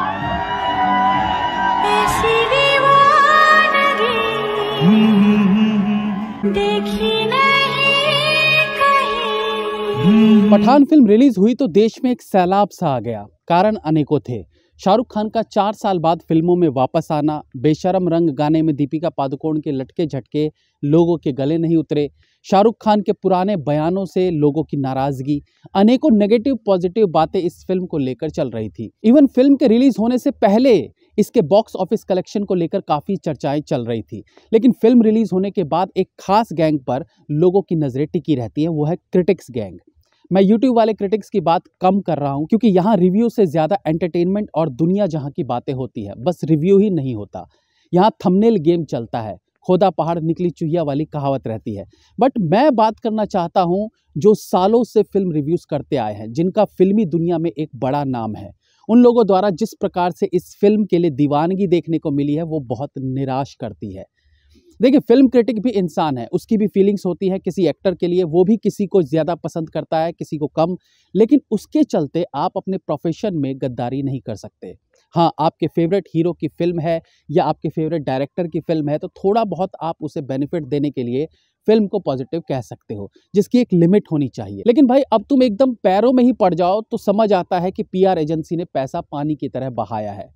Pathan film release हुई तो देश में एक सैलाब सा आ गया कारण अनेकों थे शाहरुख खान का चार साल बाद फिल्मों में वापस आना बेशरम रंग गाने में दीपिका पादुकोण के लटके झटके लोगों के गले नहीं उतरे शाहरुख खान के पुराने बयानों से लोगों की नाराज़गी अनेकों नेगेटिव पॉजिटिव बातें इस फिल्म को लेकर चल रही थी इवन फिल्म के रिलीज होने से पहले इसके बॉक्स ऑफिस कलेक्शन को लेकर काफ़ी चर्चाएं चल रही थी लेकिन फिल्म रिलीज होने के बाद एक खास गैंग पर लोगों की नज़रें टिकी रहती है वो है क्रिटिक्स गैंग मैं YouTube वाले क्रिटिक्स की बात कम कर रहा हूँ क्योंकि यहाँ रिव्यू से ज़्यादा एंटरटेनमेंट और दुनिया जहाँ की बातें होती है बस रिव्यू ही नहीं होता यहाँ थंबनेल गेम चलता है खोदा पहाड़ निकली चूहिया वाली कहावत रहती है बट मैं बात करना चाहता हूँ जो सालों से फिल्म रिव्यूज़ करते आए हैं जिनका फिल्मी दुनिया में एक बड़ा नाम है उन लोगों द्वारा जिस प्रकार से इस फिल्म के लिए दीवानगी देखने को मिली है वो बहुत निराश करती है देखिए फिल्म क्रिटिक भी इंसान है उसकी भी फीलिंग्स होती है किसी एक्टर के लिए वो भी किसी को ज़्यादा पसंद करता है किसी को कम लेकिन उसके चलते आप अपने प्रोफेशन में गद्दारी नहीं कर सकते हाँ आपके फेवरेट हीरो की फ़िल्म है या आपके फेवरेट डायरेक्टर की फ़िल्म है तो थोड़ा बहुत आप उसे बेनिफिट देने के लिए फिल्म को पॉजिटिव कह सकते हो जिसकी एक लिमिट होनी चाहिए लेकिन भाई अब तुम एकदम पैरों में ही पड़ जाओ तो समझ आता है कि पीआर एजेंसी ने पैसा पानी की तरह बहाया है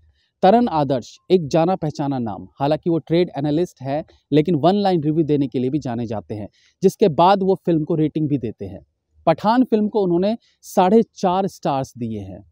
तरन आदर्श एक जाना पहचाना नाम हालांकि वो ट्रेड एनालिस्ट है लेकिन वन लाइन रिव्यू देने के लिए भी जाने जाते हैं जिसके बाद वो फिल्म को रेटिंग भी देते हैं पठान फिल्म को उन्होंने साढ़े चार स्टार्स दिए हैं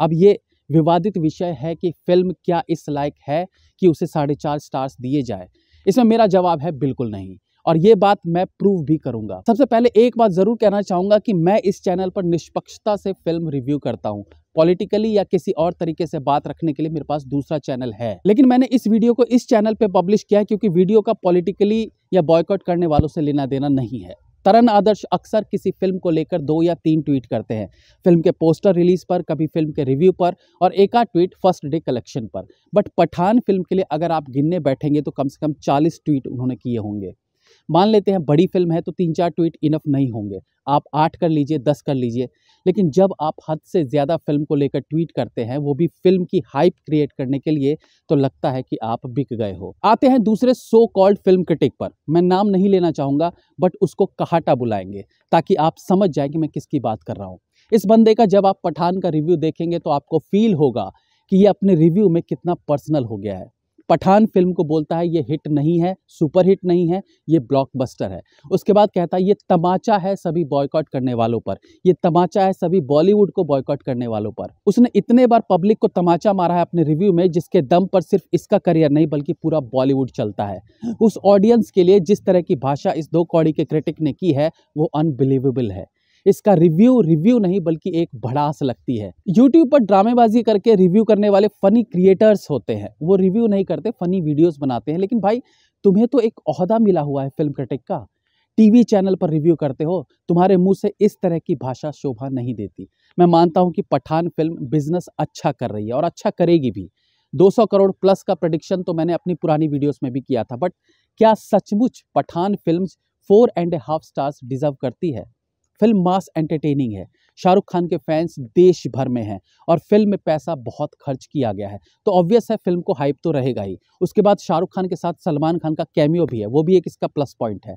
अब ये विवादित विषय है कि फिल्म क्या इस लायक है कि उसे साढ़े चार स्टार्स दिए जाए इसमें मेरा जवाब है बिल्कुल नहीं और ये बात मैं प्रूव भी करूंगा सबसे पहले एक बात ज़रूर कहना चाहूंगा कि मैं इस चैनल पर निष्पक्षता से फिल्म रिव्यू करता हूँ पॉलिटिकली या किसी और तरीके से बात रखने के लिए मेरे पास दूसरा चैनल है लेकिन मैंने इस वीडियो को इस चैनल पर पब्लिश किया है क्योंकि वीडियो का पॉलिटिकली या बॉयकॉट करने वालों से लेना देना नहीं है तरन आदर्श अक्सर किसी फिल्म को लेकर दो या तीन ट्वीट करते हैं फिल्म के पोस्टर रिलीज पर कभी फिल्म के रिव्यू पर और एक आध ट्वीट फर्स्ट डे कलेक्शन पर बट पठान फिल्म के लिए अगर आप गिनने बैठेंगे तो कम से कम चालीस ट्वीट उन्होंने किए होंगे मान लेते हैं बड़ी फिल्म है तो तीन चार ट्वीट इनफ नहीं होंगे आप आठ कर लीजिए दस कर लीजिए लेकिन जब आप हद से ज़्यादा फिल्म को लेकर ट्वीट करते हैं वो भी फिल्म की हाइप क्रिएट करने के लिए तो लगता है कि आप बिक गए हो आते हैं दूसरे सो कॉल्ड फिल्म क्रिटिक पर मैं नाम नहीं लेना चाहूँगा बट उसको कहाटा बुलाएंगे ताकि आप समझ जाए कि मैं किसकी बात कर रहा हूँ इस बंदे का जब आप पठान का रिव्यू देखेंगे तो आपको फील होगा कि ये अपने रिव्यू में कितना पर्सनल हो गया है पठान फिल्म को बोलता है ये हिट नहीं है सुपर हिट नहीं है ये ब्लॉकबस्टर है उसके बाद कहता है ये तमाचा है सभी बॉयकॉट करने वालों पर ये तमाचा है सभी बॉलीवुड को बॉयकॉट करने वालों पर उसने इतने बार पब्लिक को तमाचा मारा है अपने रिव्यू में जिसके दम पर सिर्फ इसका करियर नहीं बल्कि पूरा बॉलीवुड चलता है उस ऑडियंस के लिए जिस तरह की भाषा इस दो कौड़ी के क्रिटिक ने की है वो अनबिलीवेबल है इसका रिव्यू रिव्यू नहीं बल्कि एक भड़ास लगती है यूट्यूब पर ड्रामेबाजी करके रिव्यू करने वाले फ़नी क्रिएटर्स होते हैं वो रिव्यू नहीं करते फ़नी वीडियोज़ बनाते हैं लेकिन भाई तुम्हें तो एक अहदा मिला हुआ है फिल्म क्रिटिक का टीवी चैनल पर रिव्यू करते हो तुम्हारे मुंह से इस तरह की भाषा शोभा नहीं देती मैं मानता हूं कि पठान फिल्म बिजनेस अच्छा कर रही है और अच्छा करेगी भी 200 करोड़ प्लस का प्रडिक्शन तो मैंने अपनी पुरानी वीडियोस में भी किया था बट क्या सचमुच Pathaan film four and half stars deserve करती है फिल्म मास एंटरटेनिंग है शाहरुख खान के फैंस देश भर में हैं और फिल्म में पैसा बहुत खर्च किया गया है तो ऑब्वियस है फिल्म को हाइप तो रहेगा ही उसके बाद शाहरुख खान के साथ सलमान खान का कैमियो भी है वो भी एक इसका प्लस पॉइंट है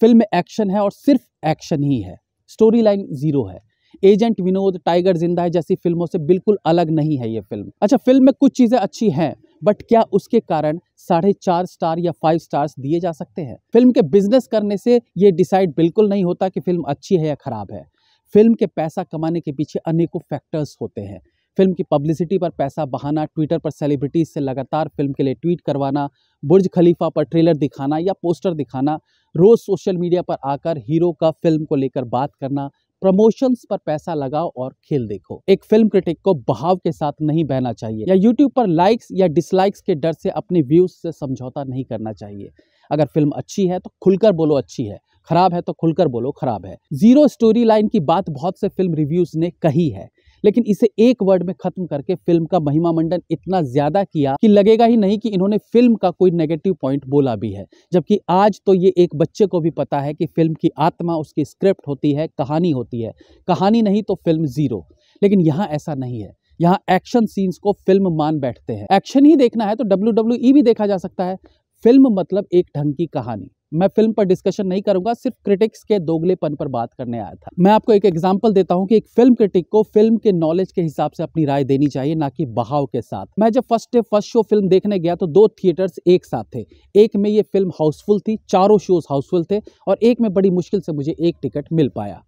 फिल्म में एक्शन है और सिर्फ एक्शन ही है स्टोरी लाइन ज़ीरो है एजेंट विनोद टाइगर जिंदा है जैसी फिल्मों से बिल्कुल अलग नहीं है ये फिल्म अच्छा फिल्म में कुछ चीज़ें अच्छी हैं बट क्या उसके कारण साढ़े चार स्टार या फाइव स्टार्स दिए जा सकते हैं फिल्म के बिजनेस करने से ये डिसाइड बिल्कुल नहीं होता कि फिल्म अच्छी है या ख़राब है फिल्म के पैसा कमाने के पीछे अनेकों फैक्टर्स होते हैं फिल्म की पब्लिसिटी पर पैसा बहाना ट्विटर पर सेलिब्रिटीज से लगातार फिल्म के लिए ट्वीट करवाना बुर्ज खलीफा पर ट्रेलर दिखाना या पोस्टर दिखाना रोज़ सोशल मीडिया पर आकर हीरो का फिल्म को लेकर बात करना प्रमोशंस पर पैसा लगाओ और खेल देखो एक फिल्म क्रिटिक को बहाव के साथ नहीं बहना चाहिए या यूट्यूब पर लाइक्स या डिसलाइक्स के डर से अपने व्यूज से समझौता नहीं करना चाहिए अगर फिल्म अच्छी है तो खुलकर बोलो अच्छी है खराब है तो खुलकर बोलो खराब है जीरो स्टोरी लाइन की बात बहुत से फिल्म रिव्यूज ने कही है लेकिन इसे एक वर्ड में खत्म करके फिल्म का महिमा मंडन इतना ज्यादा किया कि लगेगा ही नहीं कि इन्होंने फिल्म का कोई नेगेटिव पॉइंट बोला भी है जबकि आज तो ये एक बच्चे को भी पता है कि फिल्म की आत्मा उसकी स्क्रिप्ट होती है कहानी होती है कहानी नहीं तो फिल्म जीरो लेकिन यहाँ ऐसा नहीं है यहाँ एक्शन सीन्स को फिल्म मान बैठते हैं एक्शन ही देखना है तो डब्ल्यू e भी देखा जा सकता है फिल्म मतलब एक ढंग की कहानी मैं फिल्म पर डिस्कशन नहीं करूंगा सिर्फ क्रिटिक्स के दोगलेपन पर बात करने आया था मैं आपको एक एग्जांपल देता हूं कि एक फिल्म क्रिटिक को फिल्म के नॉलेज के हिसाब से अपनी राय देनी चाहिए ना कि बहाव के साथ मैं जब first day first show film देखने गया तो दो थिएटर्स एक साथ थे एक में ये फिल्म हाउसफुल थी चारों शोज हाउसफुल थे और एक में बड़ी मुश्किल से मुझे एक टिकट मिल पाया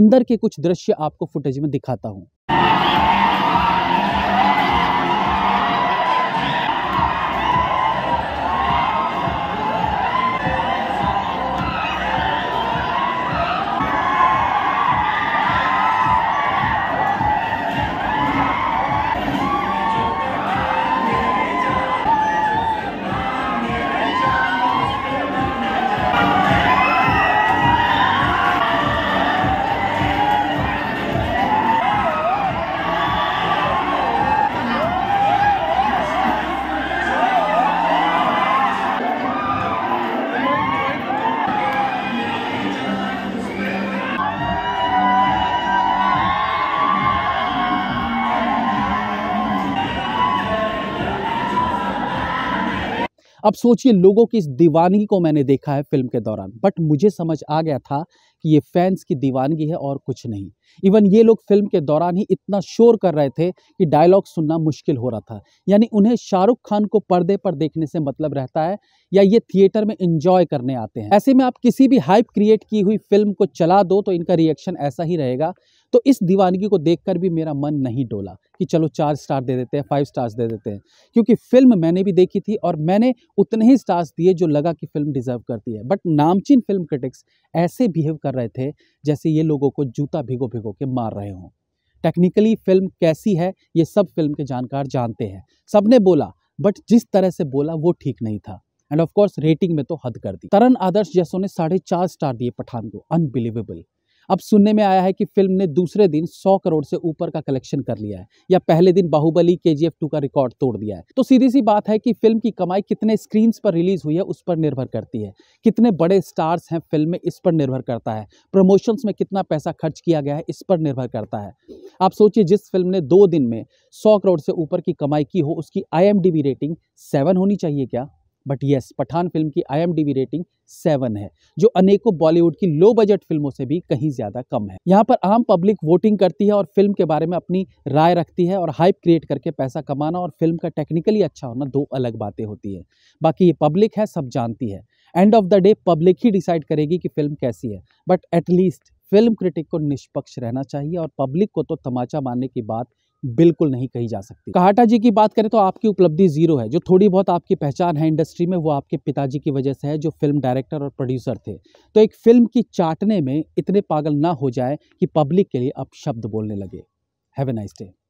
अंदर के कुछ दृश्य आपको फुटेज में दिखाता हूँ अब सोचिए लोगों की इस दीवानगी को मैंने देखा है फिल्म के दौरान बट मुझे समझ आ गया था कि ये फैंस की दीवानगी है और कुछ नहीं इवन ये लोग फिल्म के दौरान ही इतना शोर कर रहे थे कि डायलॉग सुनना मुश्किल हो रहा था यानी उन्हें शाहरुख खान को पर्दे पर देखने से मतलब रहता है या ये थिएटर में इंजॉय करने आते हैं ऐसे में आप किसी भी हाइप क्रिएट की हुई फिल्म को चला दो तो इनका रिएक्शन ऐसा ही रहेगा तो इस दीवानगी को देख भी मेरा मन नहीं डोला कि चलो चार स्टार दे देते हैं फाइव स्टार्स दे देते हैं क्योंकि फिल्म मैंने भी देखी थी और मैंने उतने ही स्टार्स दिए जो लगा कि फिल्म डिजर्व करती है बट नामचीन फिल्म क्रिटिक्स ऐसे बिहेव कर कर रहे थे जैसे ये लोगों को जूता भिगो भिगो के मार रहे हों टेक्निकली फिल्म कैसी है ये सब फिल्म के जानकार जानते हैं सब ने बोला बट जिस तरह से बोला वो ठीक नहीं था एंड ऑफ कोर्स रेटिंग में तो हद कर दी तरन आदर्श जैसों ने साढ़े चार स्टार दिए पठान को अनबिलीवेबल अब सुनने में आया है कि फिल्म ने दूसरे दिन 100 करोड़ से ऊपर का कलेक्शन कर लिया है या पहले दिन बाहुबली के जी का रिकॉर्ड तोड़ दिया है तो सीधी सी बात है कि फिल्म की कमाई कितने स्क्रीन पर रिलीज हुई है उस पर निर्भर करती है कितने बड़े स्टार्स हैं फिल्म में इस पर निर्भर करता है प्रमोशंस में कितना पैसा खर्च किया गया है इस पर निर्भर करता है आप सोचिए जिस फिल्म ने दो दिन में सौ करोड़ से ऊपर की कमाई की हो उसकी आई रेटिंग सेवन होनी चाहिए क्या बट यस पठान फिल्म की आई रेटिंग सेवन है जो अनेकों बॉलीवुड की लो बजट फिल्मों से भी कहीं ज़्यादा कम है यहाँ पर आम पब्लिक वोटिंग करती है और फिल्म के बारे में अपनी राय रखती है और हाइप क्रिएट करके पैसा कमाना और फिल्म का टेक्निकली अच्छा होना दो अलग बातें होती है बाकी ये पब्लिक है सब जानती है end of the day public ही डिसाइड करेगी कि फिल्म कैसी है बट एटलीस्ट फिल्म क्रिटिक को निष्पक्ष रहना चाहिए और पब्लिक को तो तमाचा मानने की बात बिल्कुल नहीं कही जा सकती कहाटा जी की बात करें तो आपकी उपलब्धि जीरो है जो थोड़ी बहुत आपकी पहचान है इंडस्ट्री में वो आपके पिताजी की वजह से है जो फिल्म डायरेक्टर और प्रोड्यूसर थे तो एक फिल्म की चाटने में इतने पागल ना हो जाए कि पब्लिक के लिए आप शब्द बोलने लगे हैव ए नाइस डे